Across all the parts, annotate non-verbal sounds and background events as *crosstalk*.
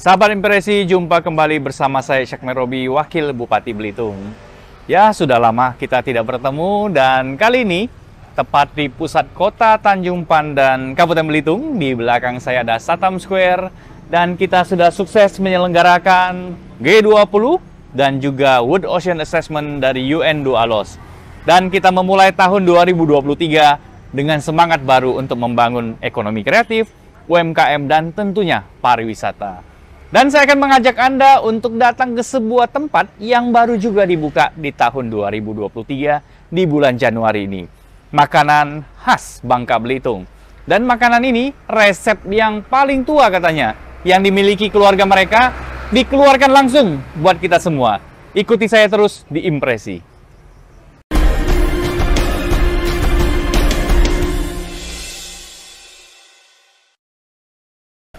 Sahabat Impresi, jumpa kembali bersama saya Syekh Robi, Wakil Bupati Belitung. Ya, sudah lama kita tidak bertemu dan kali ini tepat di pusat kota Tanjung Pandan, Kabupaten Belitung. Di belakang saya ada Satam Square dan kita sudah sukses menyelenggarakan G20 dan juga Wood Ocean Assessment dari UN Dualos. Dan kita memulai tahun 2023 dengan semangat baru untuk membangun ekonomi kreatif, UMKM dan tentunya pariwisata. Dan saya akan mengajak Anda untuk datang ke sebuah tempat yang baru juga dibuka di tahun 2023 di bulan Januari ini. Makanan khas Bangka Belitung. Dan makanan ini resep yang paling tua katanya yang dimiliki keluarga mereka dikeluarkan langsung buat kita semua. Ikuti saya terus di Impresi.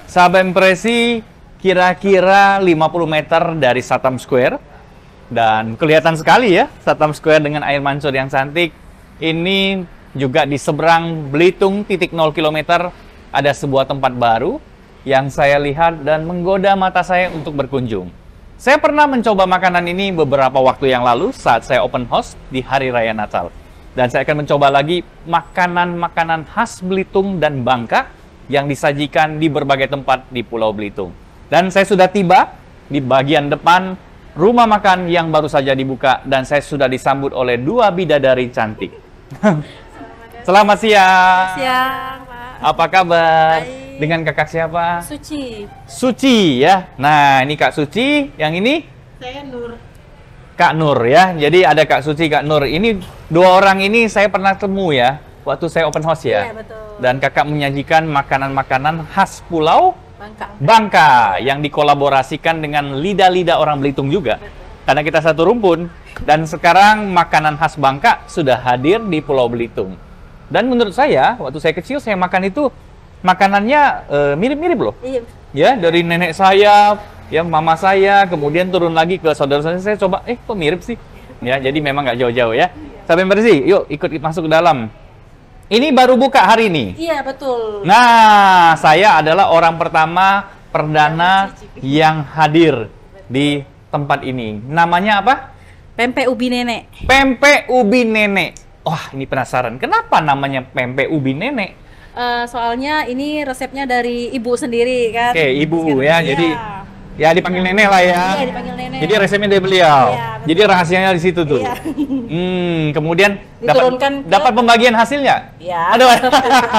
Sahabat Impresi, kira-kira 50 meter dari Satam Square. Dan kelihatan sekali ya, Satam Square dengan air mancur yang cantik. Ini juga di seberang Belitung titik 0 km ada sebuah tempat baru yang saya lihat dan menggoda mata saya untuk berkunjung. Saya pernah mencoba makanan ini beberapa waktu yang lalu saat saya open house di Hari Raya Natal. Dan saya akan mencoba lagi makanan-makanan khas Belitung dan Bangka yang disajikan di berbagai tempat di Pulau Belitung. Dan saya sudah tiba di bagian depan rumah makan yang baru saja dibuka dan saya sudah disambut oleh dua bidadari cantik. *laughs* Selamat siang. Selamat siang, Pak. Apa kabar? Baik. Dengan kakak siapa? Suci. Suci ya. Nah, ini Kak Suci, yang ini saya Nur. Kak Nur ya. Jadi ada Kak Suci, Kak Nur. Ini dua orang ini saya pernah temu ya waktu saya open house ya. Iya, betul. Dan kakak menyajikan makanan-makanan khas pulau Bangka. Bangka yang dikolaborasikan dengan lidah-lidah orang Belitung juga. Karena kita satu rumpun dan sekarang makanan khas Bangka sudah hadir di Pulau Belitung. Dan menurut saya waktu saya kecil saya makan itu makanannya eh, mirip-mirip uh, loh. Iya. Ya, dari nenek saya, ya mama saya, kemudian turun lagi ke saudara-saudara saya coba, eh kok mirip sih? Ya, jadi memang nggak jauh-jauh ya. Sampai bersih, yuk ikut masuk ke dalam. Ini baru buka hari ini. Iya, betul. Nah, saya adalah orang pertama perdana iya, iya, iya. yang hadir di tempat ini. Namanya apa? Pempek ubi nenek. Pempek ubi nenek. Wah, ini penasaran. Kenapa namanya pempek ubi nenek? Uh, soalnya ini resepnya dari ibu sendiri kan. Oke, okay, ibu Sekarang ya. Jadi Ya dipanggil nenek lah ya. Iya dipanggil nenek. Jadi resepnya dari beliau. Iya, Jadi rahasianya di situ tuh. Iya. Hmm, kemudian dapat ke... dapat pembagian hasilnya? Iya. Aduh.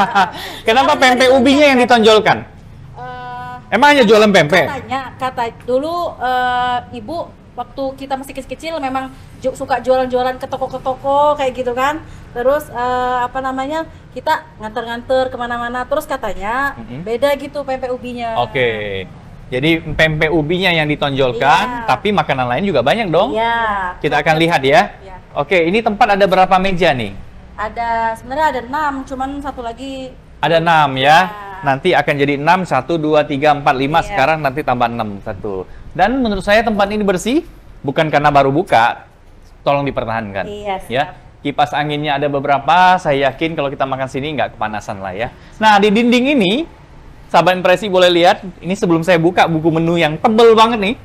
*laughs* Kenapa iya, pempek iya. ubinya yang ditonjolkan? Uh, Emang hanya jualan pempek? Katanya, kata dulu uh, ibu waktu kita masih kecil-kecil memang suka jualan-jualan ke toko-ke toko kayak gitu kan terus uh, apa namanya kita nganter-nganter kemana-mana terus katanya mm -hmm. beda gitu pempek ubinya oke okay. Jadi pempek ubinya yang ditonjolkan, yeah. tapi makanan lain juga banyak dong. Yeah. Kita akan lihat ya. Yeah. Oke, ini tempat ada berapa meja nih? Ada sebenarnya ada enam, cuman satu lagi. Ada enam ya. Iya. Nanti akan jadi enam, satu, dua, tiga, empat, lima. Iya. Sekarang nanti tambah enam satu. Dan menurut saya tempat ini bersih, bukan karena baru buka. Tolong dipertahankan. Iya. Ya. Kipas anginnya ada beberapa. Saya yakin kalau kita makan sini nggak kepanasan lah ya. Nah di dinding ini sahabat impresi boleh lihat, ini sebelum saya buka buku menu yang tebel banget nih.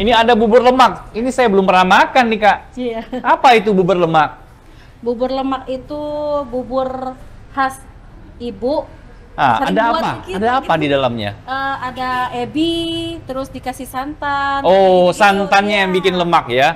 Ini ada bubur lemak. Ini saya belum pernah makan nih, Kak. Iya. Apa itu bubur lemak? Bubur lemak itu bubur khas ibu. Ah, ada apa? Dikit, gitu. ada apa dikit. di dalamnya? Uh, ada ebi, terus dikasih santan. Oh, gitu. santannya ya. yang bikin iya. lemak ya.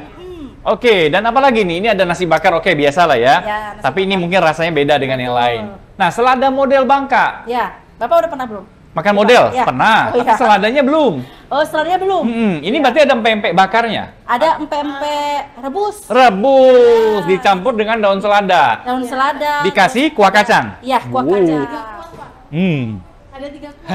Oke, okay, dan apa lagi nih? Ini ada nasi bakar. Oke, okay, biasa lah ya. ya Tapi bakar. ini mungkin rasanya beda dengan Betul. yang lain. Nah, selada model Bangka. Ya, Bapak udah pernah belum? Makan iya. model ya. pernah, oh, iya. seladanya belum. Oh, seladanya belum. Hmm, ini ya. berarti ada pempek bakarnya. Ada pempek rebus. Rebus Ya. dicampur dengan daun selada. Daun selada. Dikasih kuah iya. kacang. Iya, kuah kacang. wow. kacang. Hmm. Ada tiga kuah.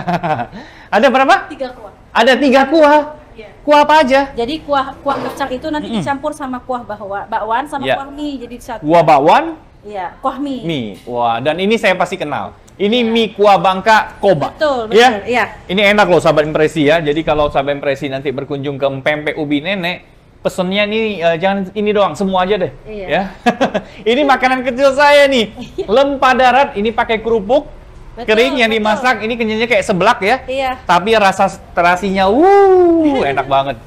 *laughs* ada berapa? Tiga kuah. Ada tiga kuah. Ya. Kuah apa aja? Jadi kuah kuah kacang itu nanti mm dicampur sama kuah bakwan, bakwan sama ya. kuah mie jadi satu. Kuah bakwan? Iya, kuah mie. Mie. Wah, dan ini saya pasti kenal ini ya. mie kuah bangka Koba. Betul, ya? betul. Ya? ya. Ini enak loh sahabat impresi ya. Jadi kalau sahabat impresi nanti berkunjung ke Pempek Ubi Nenek, pesennya ini uh, eh, jangan ini doang, semua aja deh. Iya. Ya. *laughs* ini makanan kecil saya nih. Iya. Lempah darat ini pakai kerupuk betul, kering yang betul. dimasak. Ini kenyanya kayak seblak ya. Iya. Tapi rasa terasinya wuh *laughs* enak banget.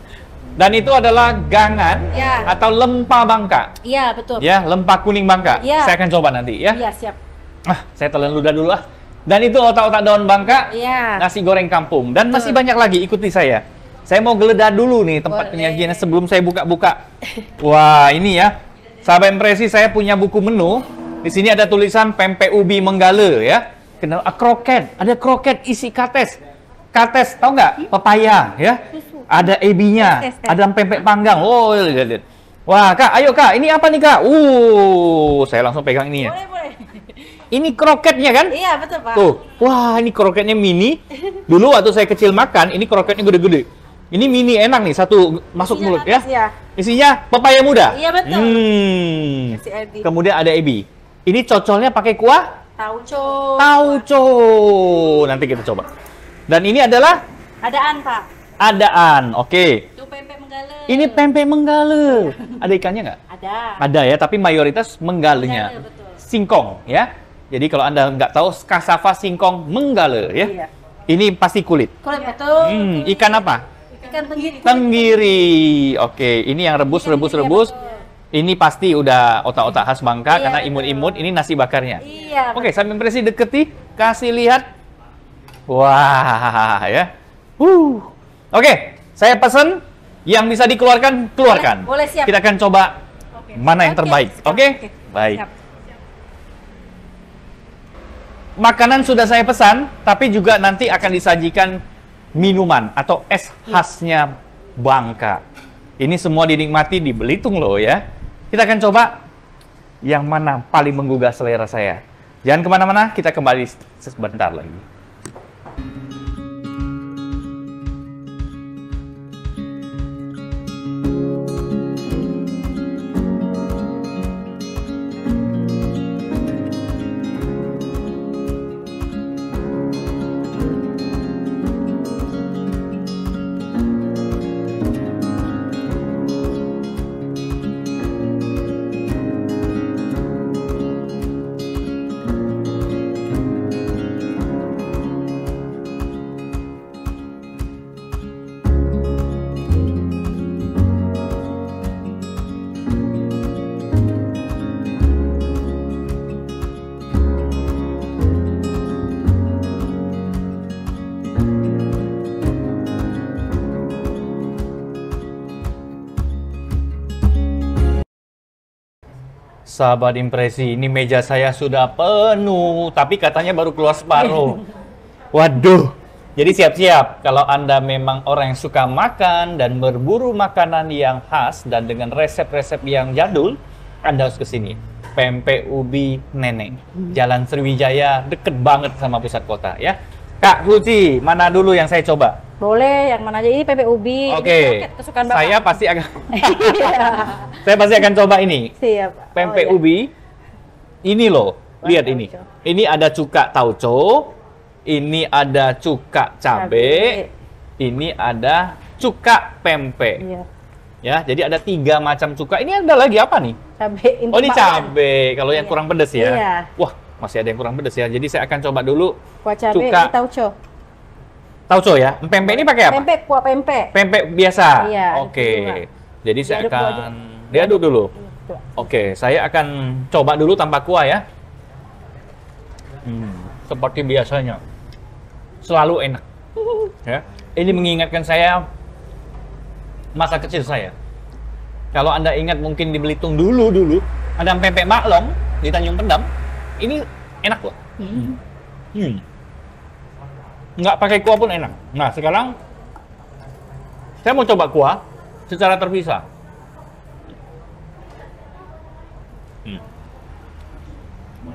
Dan itu adalah gangan ya. atau lempah bangka. Iya, betul. Ya, lempah kuning bangka. Ya. Saya akan coba nanti ya. Iya, siap ah saya telan ludah dulu ah. Dan itu otak-otak daun bangka, iya. nasi goreng kampung. Dan Betul. masih banyak lagi, ikuti saya. Saya mau geledah dulu nih tempat penyajiannya sebelum saya buka-buka. Wah, ini ya. Sahabat impresi saya punya buku menu. Di sini ada tulisan pempek ubi menggale ya. Kenal ah, kroket, ada kroket isi kates. Kates tau nggak? Pepaya ya. Ada ebinya, ada pempek panggang. Oh, lihat, lihat. Iya. Wah, Kak, ayo Kak, ini apa nih Kak? Uh, saya langsung pegang ini ya. Ini kroketnya kan? Iya, betul, Pak. Tuh. Wah, ini kroketnya mini. *laughs* Dulu waktu saya kecil makan, ini kroketnya gede-gede. Ini mini enak nih, satu masuk Isinya mulut ya. ya. Isinya pepaya muda. Iya, betul. Hmm. Kemudian ada ebi. Ini cocolnya pakai kuah tauco. Tauco. Nanti kita coba. Dan ini adalah adaan, Pak. Adaan. Oke. Okay. Itu pempek menggale. Ini pempek menggale. Iya. Ada ikannya nggak? Ada. Ada ya, tapi mayoritas menggalenya. Menggale, Singkong ya. Jadi kalau Anda nggak tahu, kasava singkong menggale ya. Iya. Ini pasti kulit. Kulit iya. betul. Hmm, ikan apa? Ikan tenggiri. Tenggiri. Oke, ini yang rebus ikan rebus rebus. Ini pasti udah otak-otak khas Bangka iya, karena imun-imun. Ini nasi bakarnya. Iya. Oke, sambil presi deketi, kasih lihat. Wah, ya. Uh. Oke, saya pesen yang bisa dikeluarkan keluarkan. Boleh, boleh siap. Kita akan coba Oke. mana yang terbaik. Oke, Oke. baik. Siap makanan sudah saya pesan, tapi juga nanti akan disajikan minuman atau es khasnya Bangka. Ini semua dinikmati di Belitung loh ya. Kita akan coba yang mana paling menggugah selera saya. Jangan kemana-mana, kita kembali sebentar lagi. Sahabat impresi, ini meja saya sudah penuh, tapi katanya baru keluar separuh. *laughs* Waduh. Jadi siap-siap kalau Anda memang orang yang suka makan dan berburu makanan yang khas dan dengan resep-resep yang jadul, Anda harus ke sini. Pempek Ubi Neneng, Jalan Sriwijaya, deket banget sama pusat kota ya. Kak Suci, mana dulu yang saya coba? Boleh, yang mana aja ini PPUB. Oke. Okay. Saya pasti akan *laughs* *laughs* Saya pasti akan coba ini. Siap. PPUB. Oh, iya. Ini loh, lihat ini. Ini ada cuka tauco, ini ada cuka cabe, ini ada cuka pempek. Iya. Ya, jadi ada tiga macam cuka. Ini ada lagi apa nih? Cabe. Oh, ini cabe. Kalau yang iya. kurang pedes ya. Iya. Wah, masih ada yang kurang pedes ya. Jadi saya akan coba dulu Kuah cabai, cuka tauco. Tauco ya. Pempek ini pakai apa? Pempek kuah pempek. Pempek biasa. Iya. Oke. Okay. Jadi saya diaduk akan diaduk dulu. Iya, Oke, okay, saya akan coba dulu tanpa kuah ya. Hmm, seperti biasanya. Selalu enak. *laughs* ya. Ini mengingatkan saya masa kecil saya. Kalau Anda ingat mungkin di Belitung dulu dulu ada pempek maklong di Tanjung Pendam. Ini enak loh. Hmm. hmm. hmm nggak pakai kuah pun enak. Nah sekarang saya mau coba kuah secara terpisah. Hmm.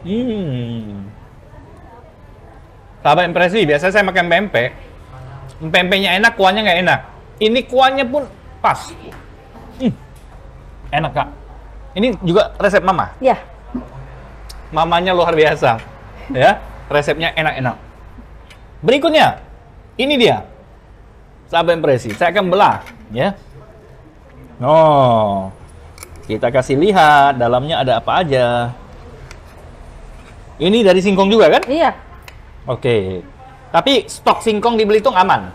hmm. impresi, biasanya saya makan pempek. Pempeknya enak, kuahnya nggak enak. Ini kuahnya pun pas. Hmm. Enak, Kak. Ini juga resep mama? Iya. Mamanya luar biasa. ya, resepnya enak-enak. Berikutnya, ini dia. Sahabat impresi. Saya akan belah, ya. Oh. Kita kasih lihat dalamnya ada apa aja. Ini dari singkong juga kan? Iya. Oke. Tapi stok singkong di Belitung aman?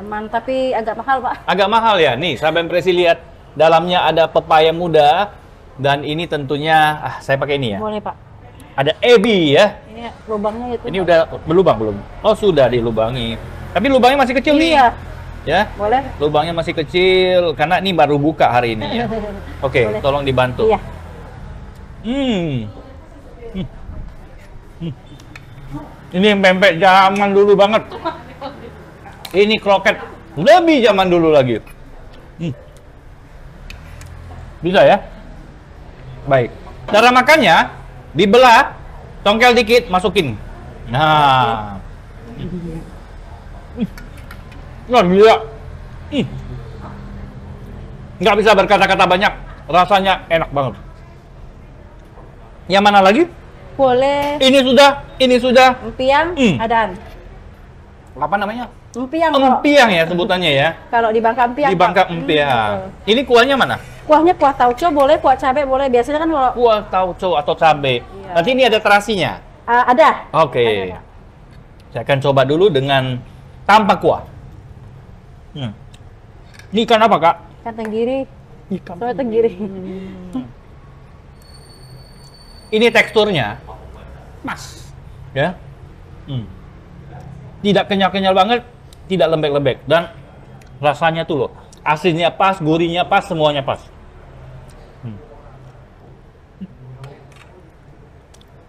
Aman, tapi agak mahal, Pak. Agak mahal ya. Nih, sahabat impresi lihat dalamnya ada pepaya muda dan ini tentunya ah saya pakai ini ya. Boleh, Pak ada Ebi ya. Iya, lubangnya itu. Ini udah berlubang belum? Oh, sudah dilubangi. Tapi lubangnya masih kecil iya. nih. Iya. Ya. Boleh. Lubangnya masih kecil karena ini baru buka hari ini ya. *laughs* Oke, okay, tolong dibantu. Iya. Hmm. hmm. hmm. Ini yang pempek zaman dulu banget. Ini kroket lebih zaman dulu lagi. Hmm. Bisa ya? Baik. Cara makannya dibelah, tongkel dikit, masukin. Nah. Wah, gila. Nggak bisa berkata-kata banyak. Rasanya enak banget. Yang mana lagi? Boleh. Ini sudah, ini sudah. Empiang, hmm. adan. Apa namanya? Empiang. Empiang ya sebutannya ya. Kalau di Bangka Empiang. Di Bangka Empiang. Hmm. Ini kuahnya mana? Kuahnya kuah tauco boleh, kuah cabe boleh. Biasanya kan kalau kuah tauco atau cabe. Iya. Nanti ini ada terasinya. Uh, ada. Oke. Okay. Saya akan coba dulu dengan tanpa kuah. Hmm. Ini ikan apa kak? Ikan tenggiri. Ikan Soalnya tenggiri. Hmm. Ini teksturnya, mas, ya, hmm. tidak kenyal-kenyal banget, tidak lembek-lembek dan rasanya tuh loh asinnya pas, gurihnya pas, semuanya pas. Hmm.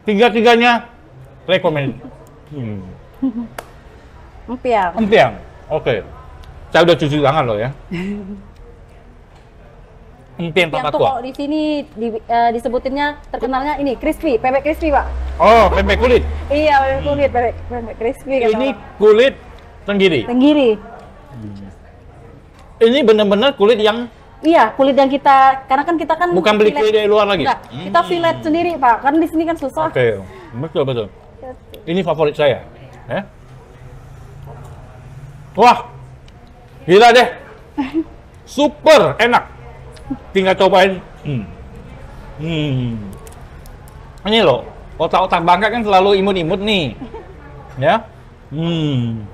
Tiga-tiganya rekomend. Hmm. Empiang. Empiang. Oke. Okay. Saya udah cuci tangan loh ya. Empiang Papa Tua. Kalau di sini di, uh, disebutinnya terkenalnya ini crispy, pempek crispy, Pak. Oh, pempek kulit. iya, pempek kulit, pempek crispy Ini kulit tenggiri. Tenggiri ini benar-benar kulit yang Iya, kulit yang kita karena kan kita kan bukan beli kulit dari luar lagi. hmm. Kita fillet sendiri, Pak. karena di sini kan susah. Oke. Okay. Betul, betul. Ini favorit saya. Eh? Wah. Gila deh. Super enak. Tinggal cobain. Hmm. hmm. Ini loh, otak-otak bangka kan selalu imut-imut nih. Ya. Hmm.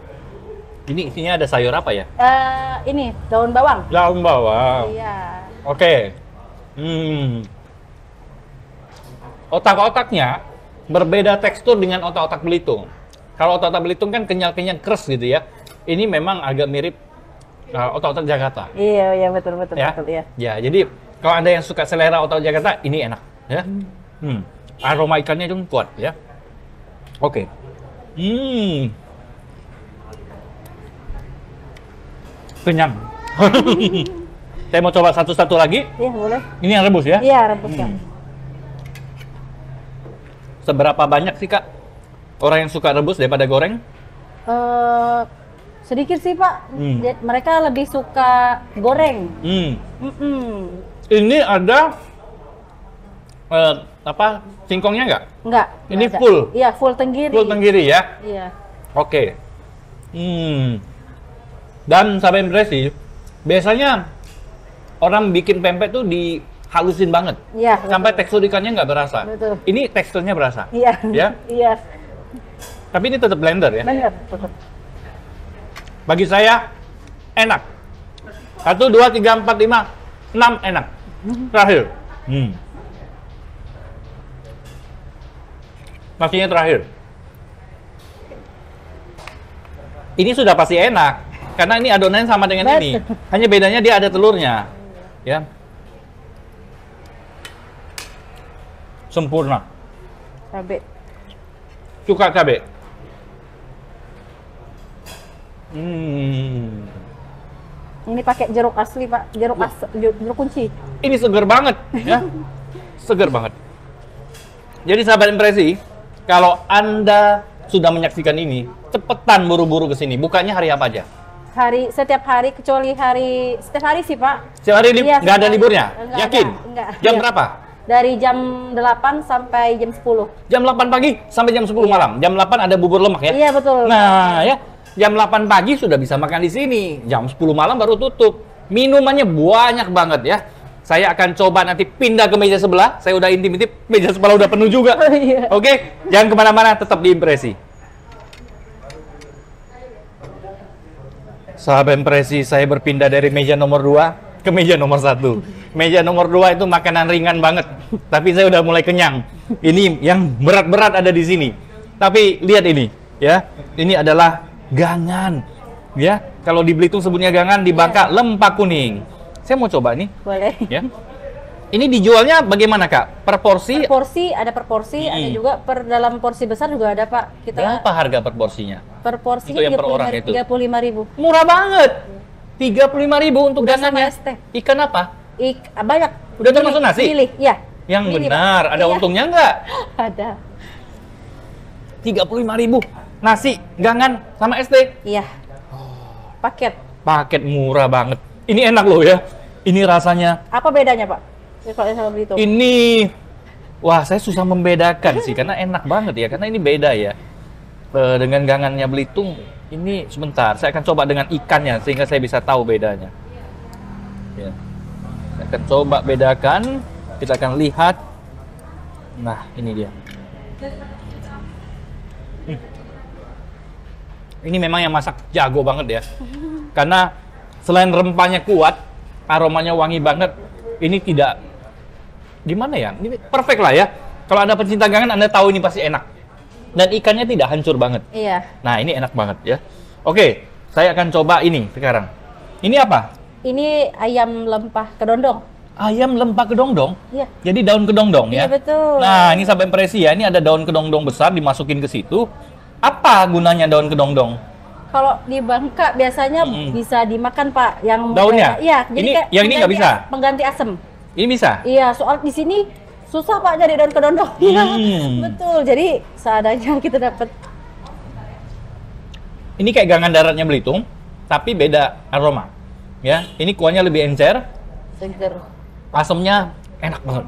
Ini isinya ada sayur apa ya? Uh, ini daun bawang. Daun bawang. Iya. Oke. Okay. Hmm. Otak-otaknya berbeda tekstur dengan otak-otak Belitung. Kalau otak-otak Belitung kan kenyal-kenyal keras gitu ya. Ini memang agak mirip uh, otak-otak Jakarta. Iya, iya betul betul ya? betul ya. Ya, jadi kalau Anda yang suka selera otak Jakarta, ini enak ya. Hmm. hmm. Aroma ikannya itu kuat ya. Oke. Okay. Hmm. kenyang. *laughs* Saya mau coba satu-satu lagi. Iya boleh. Ini yang rebus ya? Iya rebus hmm. Seberapa banyak sih kak orang yang suka rebus daripada goreng? Uh, sedikit sih pak. Hmm. Mereka lebih suka goreng. Hmm. Mm -mm. Ini ada uh, apa singkongnya nggak? Nggak. Ini enggak full. Iya full tenggiri. Full tenggiri ya. Iya. Oke. Okay. Hmm. Dan sampai impresi, biasanya orang bikin pempek tuh dihalusin banget. ya, Sampai betul. tekstur ikannya nggak berasa. Betul. Ini teksturnya berasa. Iya. Ya. *laughs* Iya. Tapi ini tetap blender ya. Blender. tetap. Bagi saya enak. Satu, dua, tiga, empat, lima, enam enak. Mhm. Terakhir. Hmm. terakhir. Ini sudah pasti enak karena ini adonannya sama dengan Betul. ini. Hanya bedanya dia ada telurnya. Ya. Sempurna. Cabe. Suka cabe. Hmm. Ini pakai jeruk asli, Pak. Jeruk ya. as jeruk kunci. Ini segar banget, ya. *laughs* segar banget. Jadi sahabat impresi, kalau Anda sudah menyaksikan ini, cepetan buru-buru ke sini. Bukanya hari apa aja? hari setiap hari kecuali hari setiap hari sih pak setiap hari iya, nggak ada liburnya enggak yakin enggak, enggak. jam iya. berapa dari jam 8 sampai jam 10 jam 8 pagi sampai jam 10 iya. malam jam 8 ada bubur lemak ya iya betul nah ya jam 8 pagi sudah bisa makan di sini jam 10 malam baru tutup minumannya banyak banget ya saya akan coba nanti pindah ke meja sebelah saya udah intim intim meja sebelah udah penuh juga oh, *laughs* iya. oke jangan kemana-mana tetap di impresi sahabat impresi saya berpindah dari meja nomor 2 ke meja nomor 1. Meja nomor 2 itu makanan ringan banget, tapi saya udah mulai kenyang. Ini yang berat-berat ada di sini. Tapi lihat ini, ya. Ini adalah gangan. Ya, kalau di Belitung sebutnya gangan, di Bangka iya. lempak kuning. Saya mau coba nih. Boleh. Ya. Ini dijualnya bagaimana kak? Per porsi? Per porsi ada per porsi, hmm. ada juga per dalam porsi besar juga ada pak. Kita berapa harga per porsinya? per porsi itu kan yang per orang itu. lima ribu. Murah banget. lima ribu untuk Udah dasarnya. Ikan apa? Ik ah, banyak. Udah termasuk nasi? Pilih, ya. Yang Milih, benar, ada iya. untungnya nggak? *laughs* ada. tiga puluh lima ribu. Nasi, gangan, sama ST? Iya. Oh. Paket. Paket murah banget. Ini enak loh ya. Ini rasanya. Apa bedanya, Pak? Kalau sama Belitung. Ini Wah, saya susah membedakan sih karena enak banget ya, karena ini beda ya uh, dengan gangannya Belitung ini sebentar saya akan coba dengan ikannya sehingga saya bisa tahu bedanya ya. saya akan coba bedakan kita akan lihat nah ini dia hmm. ini memang yang masak jago banget ya *laughs* karena selain rempahnya kuat aromanya wangi banget ini tidak di mana ya ini perfect lah ya kalau anda pencinta gangan anda tahu ini pasti enak dan ikannya tidak hancur banget. Iya. Nah, ini enak banget ya. Oke, saya akan coba ini sekarang. Ini apa? Ini ayam lempah kedondong. Ayam lempah kedondong? Iya. Jadi daun kedondong ya? Iya, betul. Nah, ini sampai impresi ya. Ini ada daun kedondong besar dimasukin ke situ. Apa gunanya daun kedondong? Kalau di Bangka biasanya mm -hmm. bisa dimakan, Pak. Yang daunnya? Iya. Jadi ini, yang ini nggak bisa? Pengganti asam. Ini bisa? Iya, soal di sini susah pak jadi daun kedondongnya hmm. *laughs* betul jadi seadanya kita dapat ini kayak gangan daratnya Belitung tapi beda aroma ya ini kuahnya lebih encer seger asamnya enak banget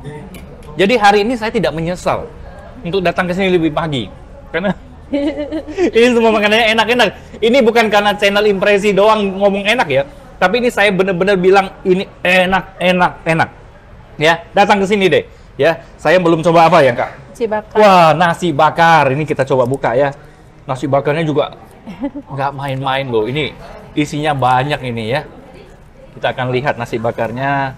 jadi hari ini saya tidak menyesal untuk datang ke sini lebih pagi karena *laughs* ini semua makanannya enak-enak ini bukan karena channel impresi doang ngomong enak ya tapi ini saya benar-benar bilang ini enak enak enak ya datang ke sini deh ya. Saya belum coba apa ya, Kak? Nasi bakar. Wah, nasi bakar. Ini kita coba buka ya. Nasi bakarnya juga *laughs* nggak main-main loh. Ini isinya banyak ini ya. Kita akan lihat nasi bakarnya.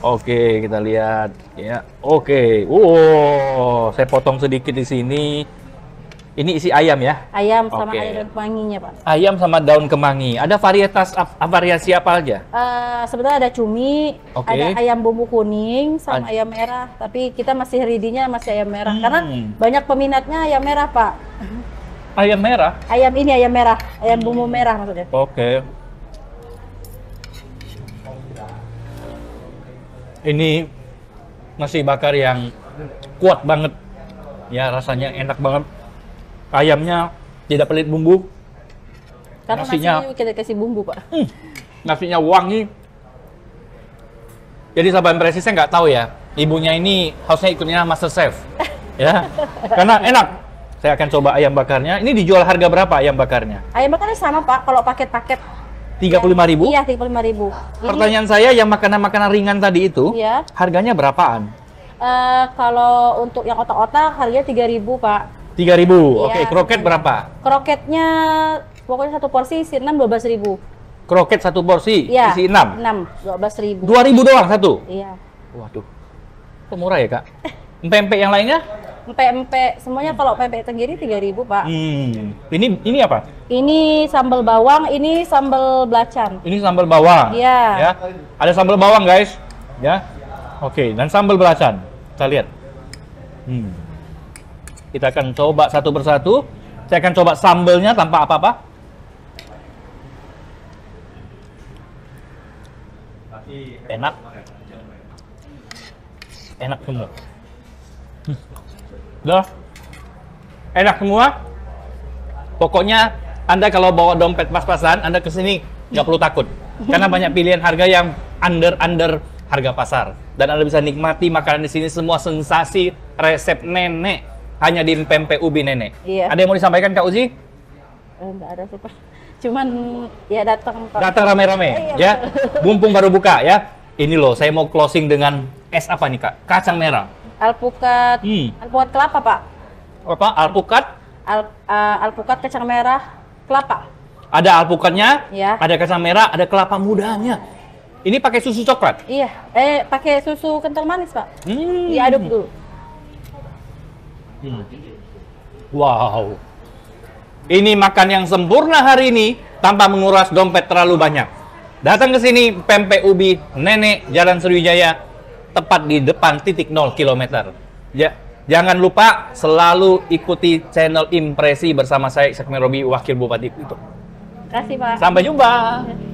Oke, kita lihat ya. Oke. Wow, saya potong sedikit di sini. Ini isi ayam ya? Ayam sama okay. daun kemanginya, Pak. Ayam sama daun kemangi. Ada varietas apa variasi apa aja? Uh, sebenarnya ada cumi, okay. ada ayam bumbu kuning sama Ad... ayam merah, tapi kita masih ridinya masih ayam merah hmm. karena banyak peminatnya ayam merah, Pak. Ayam merah? Ayam ini ayam merah, ayam hmm. bumbu merah maksudnya. Oke. Okay. Ini masih bakar yang kuat banget. Ya, rasanya enak banget ayamnya tidak pelit bumbu karena nasinya, nasinya kita kasih bumbu pak hmm, nasinya wangi jadi sahabat presisi saya nggak tahu ya ibunya ini harusnya ikutnya master chef *laughs* ya karena enak saya akan coba ayam bakarnya ini dijual harga berapa ayam bakarnya ayam bakarnya sama pak kalau paket-paket tiga puluh lima ribu iya tiga puluh lima ribu Jadi, pertanyaan saya yang makanan makanan ringan tadi itu iya. harganya berapaan uh, kalau untuk yang otak-otak harganya tiga ribu pak Tiga ribu. Iya. Oke, kroket berapa? Kroketnya pokoknya satu porsi isi enam dua belas ribu. Kroket satu porsi ya, isi enam. Enam dua belas ribu. Dua ribu doang satu. Iya. Waduh, kok murah ya kak? *laughs* Pempek yang lainnya? Pempek semuanya kalau pempek tenggiri tiga ribu pak. Hmm. Ini ini apa? Ini sambal bawang, ini sambal belacan. Ini sambal bawang. Iya. Ya. Ada sambal bawang guys. Ya. Oke. Dan sambal belacan. Kita lihat. Hmm. Kita akan coba satu persatu. Saya akan coba sambelnya tanpa apa-apa. Enak. Enak semua. Hmm. Enak semua. Pokoknya Anda kalau bawa dompet pas-pasan, Anda kesini sini nggak perlu takut. Karena banyak pilihan harga yang under-under harga pasar dan Anda bisa nikmati makanan di sini semua sensasi resep nenek hanya di Ubi Nenek. Iya. Ada yang mau disampaikan Kak Uzi? Enggak eh, ada sih, Pak. Cuman ya datang Pak. Datang rame-rame eh, iya, ya. Mumpung Bumpung baru buka ya. Ini loh, saya mau closing dengan es apa nih, Kak? Kacang merah. Alpukat. Hmm. Alpukat kelapa, Pak. Apa? Alpukat? Al, uh, alpukat kacang merah kelapa. Ada alpukatnya, ya. ada kacang merah, ada kelapa mudanya. Ini pakai susu coklat? Iya. Eh, pakai susu kental manis, Pak. Hmm. Diaduk iya, dulu. Wow. Ini makan yang sempurna hari ini tanpa menguras dompet terlalu banyak. Datang ke sini Pempek Ubi Nenek Jalan Sriwijaya tepat di depan titik 0 km. Ya, jangan lupa selalu ikuti channel Impresi bersama saya Sekmerobi Wakil Bupati itu. Terima kasih, Pak. Sampai jumpa.